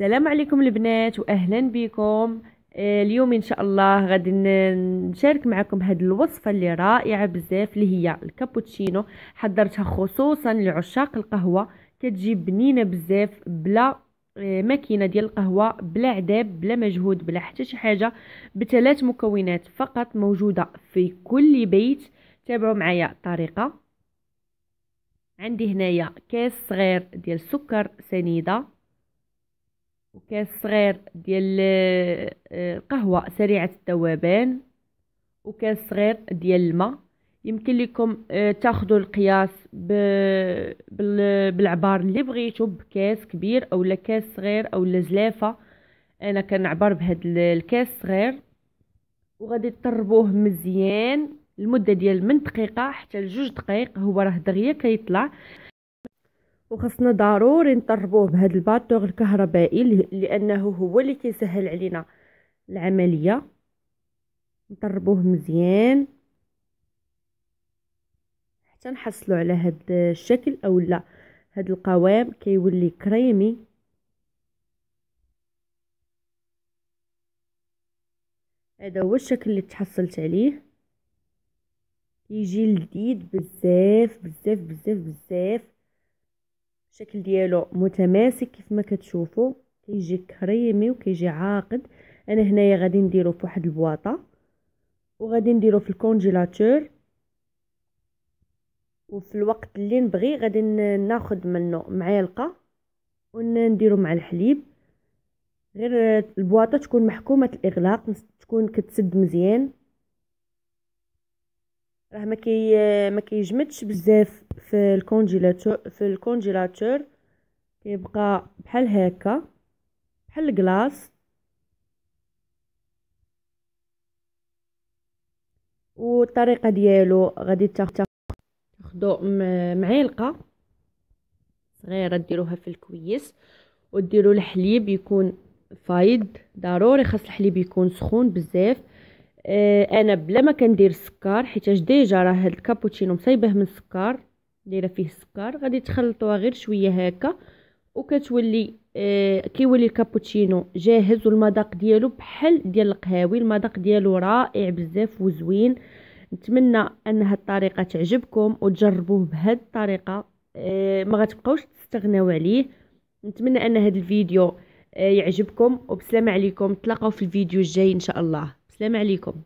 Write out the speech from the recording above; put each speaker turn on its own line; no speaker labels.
السلام عليكم البنات واهلا بكم آه، اليوم ان شاء الله غادي نشارك معكم هاد الوصفه اللي رائعه بزاف اللي هي الكابوتشينو حضرتها خصوصا لعشاق القهوه كتجي بنينه بزاف بلا آه، ماكينه ديال القهوه بلا عذاب بلا مجهود بلا حتى شي حاجه بثلاث مكونات فقط موجوده في كل بيت تابعوا معايا الطريقه عندي هنايا كاس صغير ديال السكر سنيده وكاس صغير ديال القهوة آه، سريعة الذوبان وكاس صغير ديال الماء يمكن لكم آه، تاخذوا القياس بالعبار اللي بغيتو بكاس كبير او كاس صغير او زلافه انا كنعبر بهذا الكاس صغير وغادي تطربوه مزيان المده ديال من دقيقه حتى لجوج دقائق هو راه دغيا كيطلع وخصنا ضروري نطربوه بهذا الباتور الكهربائي لانه هو اللي كيسهل علينا العمليه نطربوه مزيان حتى نحصلوا على هذا الشكل او لا هذا القوام كيولي كريمي هذا هو الشكل اللي تحصلت عليه يجي لذيذ بزاف بزاف بزاف بزاف الشكل ديالو متماسك كيف ما كتشوفوا كيجي كريمي وكيجي عاقد انا هنايا غادي نديرو فواحد البواطه وغادي نديرو في الكونجيلاتور وفي الوقت اللي نبغي غادي ناخد منه معلقه ونديرو مع الحليب غير البواطه تكون محكومه الاغلاق تكون كتسد مزيان راه ما كي ما كيجمدش بزاف في الكونجيلاتور في الكونجيلاتور كيبقى بحال هكا بحال الكلاص والطريقه ديالو غادي تاخدو معلقه صغيره ديروها في الكويس وديروا الحليب يكون فايض ضروري خاص الحليب يكون سخون بزاف آه، انا بلا ما كندير السكر حيتاش ديجا راه هاد الكابوتشينو مصايبه من السكر دايره فيه السكر غادي تخلطوها غير شويه هكا وكتولي آه كيولي الكابوتشينو جاهز والمذاق ديالو بحال ديال القهاوي المذاق ديالو رائع بزاف وزوين نتمنى ان هاد الطريقه تعجبكم وتجربوه بهاد الطريقه آه ما غتبقاوش تستغناو عليه نتمنى ان هاد الفيديو آه يعجبكم وبسلامه عليكم تلاقاو في الفيديو الجاي ان شاء الله السلام عليكم